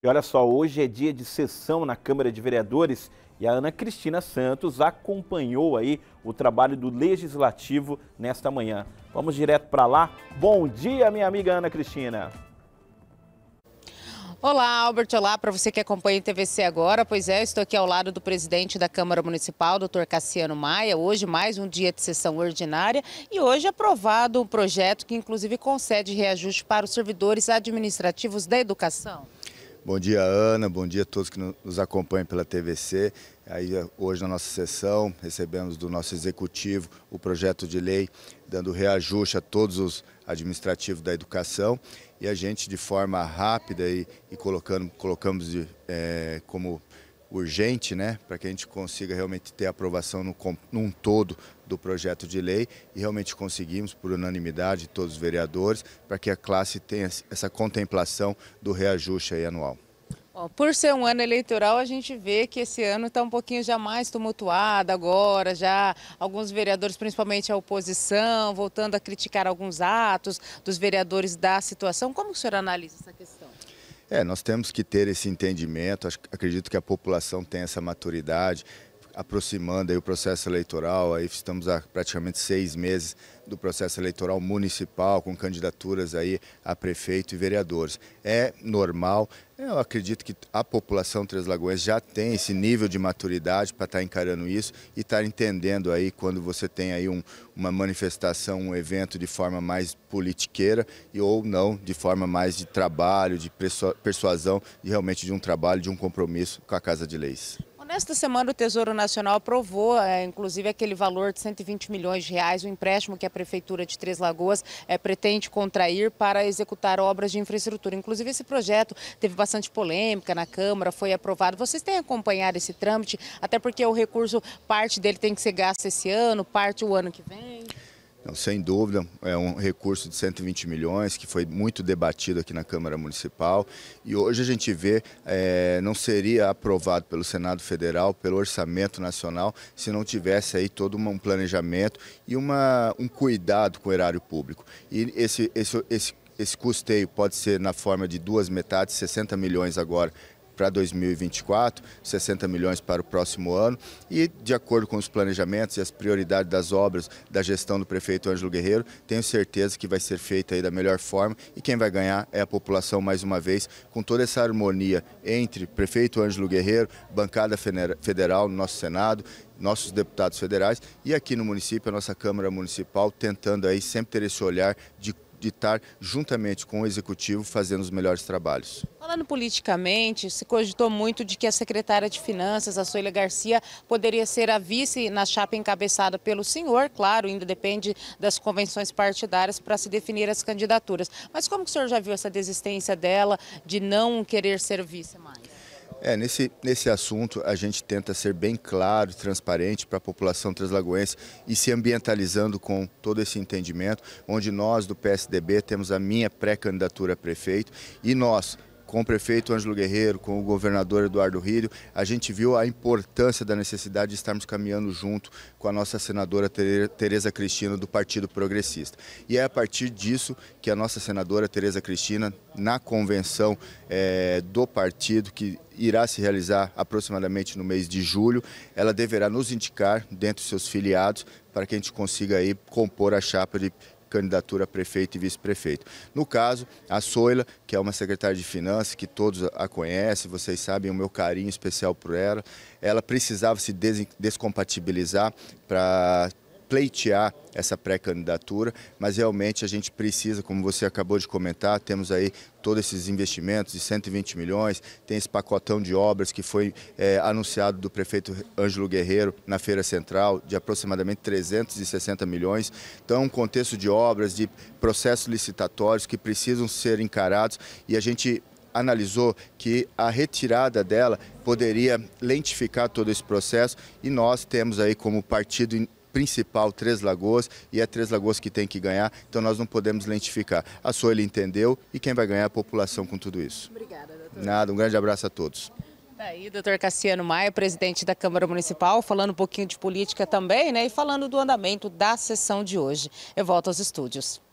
E olha só, hoje é dia de sessão na Câmara de Vereadores e a Ana Cristina Santos acompanhou aí o trabalho do Legislativo nesta manhã. Vamos direto para lá. Bom dia, minha amiga Ana Cristina. Olá, Albert. Olá para você que acompanha o TVC agora. Pois é, estou aqui ao lado do presidente da Câmara Municipal, doutor Cassiano Maia. Hoje, mais um dia de sessão ordinária e hoje aprovado um projeto que, inclusive, concede reajuste para os servidores administrativos da educação. Bom dia, Ana. Bom dia a todos que nos acompanham pela TVC. Aí, hoje, na nossa sessão, recebemos do nosso executivo o projeto de lei dando reajuste a todos os administrativos da educação e a gente, de forma rápida e, e colocando, colocamos de, é, como urgente, né, para que a gente consiga realmente ter aprovação no, num todo do projeto de lei e realmente conseguimos, por unanimidade, todos os vereadores, para que a classe tenha essa contemplação do reajuste anual. Por ser um ano eleitoral, a gente vê que esse ano está um pouquinho já mais tumultuado agora, já alguns vereadores, principalmente a oposição, voltando a criticar alguns atos dos vereadores da situação. Como o senhor analisa essa questão? É, nós temos que ter esse entendimento, acredito que a população tem essa maturidade aproximando aí o processo eleitoral, aí estamos há praticamente seis meses do processo eleitoral municipal, com candidaturas aí a prefeito e vereadores. É normal, eu acredito que a população Três Lagoas já tem esse nível de maturidade para estar tá encarando isso e estar tá entendendo aí quando você tem aí um, uma manifestação, um evento de forma mais politiqueira e ou não, de forma mais de trabalho, de persuasão, e realmente de um trabalho, de um compromisso com a Casa de Leis. Nesta semana, o Tesouro Nacional aprovou, é, inclusive, aquele valor de 120 milhões de reais, o empréstimo que a Prefeitura de Três Lagoas é, pretende contrair para executar obras de infraestrutura. Inclusive, esse projeto teve bastante polêmica na Câmara, foi aprovado. Vocês têm acompanhado esse trâmite? Até porque o recurso, parte dele tem que ser gasto esse ano, parte o ano que vem. Não, sem dúvida, é um recurso de 120 milhões que foi muito debatido aqui na Câmara Municipal e hoje a gente vê é, não seria aprovado pelo Senado Federal, pelo Orçamento Nacional, se não tivesse aí todo um planejamento e uma, um cuidado com o erário público. E esse, esse, esse, esse custeio pode ser na forma de duas metades, 60 milhões agora para 2024, 60 milhões para o próximo ano e, de acordo com os planejamentos e as prioridades das obras da gestão do prefeito Ângelo Guerreiro, tenho certeza que vai ser feita aí da melhor forma e quem vai ganhar é a população mais uma vez, com toda essa harmonia entre prefeito Ângelo Guerreiro, bancada federal no nosso Senado, nossos deputados federais e aqui no município, a nossa Câmara Municipal, tentando aí sempre ter esse olhar de de estar juntamente com o executivo fazendo os melhores trabalhos. Falando politicamente, se cogitou muito de que a secretária de Finanças, a Soila Garcia, poderia ser a vice na chapa encabeçada pelo senhor, claro, ainda depende das convenções partidárias para se definir as candidaturas. Mas como o senhor já viu essa desistência dela de não querer ser vice mais? É, nesse, nesse assunto a gente tenta ser bem claro e transparente para a população translagoense e se ambientalizando com todo esse entendimento, onde nós do PSDB temos a minha pré-candidatura a prefeito e nós, com o prefeito Ângelo Guerreiro, com o governador Eduardo Rírio, a gente viu a importância da necessidade de estarmos caminhando junto com a nossa senadora Tereza Cristina do Partido Progressista. E é a partir disso que a nossa senadora Tereza Cristina, na convenção é, do partido, que irá se realizar aproximadamente no mês de julho. Ela deverá nos indicar, dentre seus filiados, para que a gente consiga aí compor a chapa de candidatura a prefeito e vice-prefeito. No caso, a Soila, que é uma secretária de finanças, que todos a conhecem, vocês sabem o meu carinho especial por ela, ela precisava se descompatibilizar para pleitear essa pré-candidatura, mas realmente a gente precisa, como você acabou de comentar, temos aí todos esses investimentos de 120 milhões, tem esse pacotão de obras que foi é, anunciado do prefeito Ângelo Guerreiro na Feira Central, de aproximadamente 360 milhões. Então, é um contexto de obras, de processos licitatórios que precisam ser encarados e a gente analisou que a retirada dela poderia lentificar todo esse processo e nós temos aí como partido principal Três Lagoas e é Três Lagoas que tem que ganhar, então nós não podemos lentificar. A ele entendeu e quem vai ganhar é a população com tudo isso. Obrigada, doutor. Nada, um grande abraço a todos. Tá aí, doutor Cassiano Maia, presidente da Câmara Municipal, falando um pouquinho de política também, né? E falando do andamento da sessão de hoje. Eu volto aos estúdios.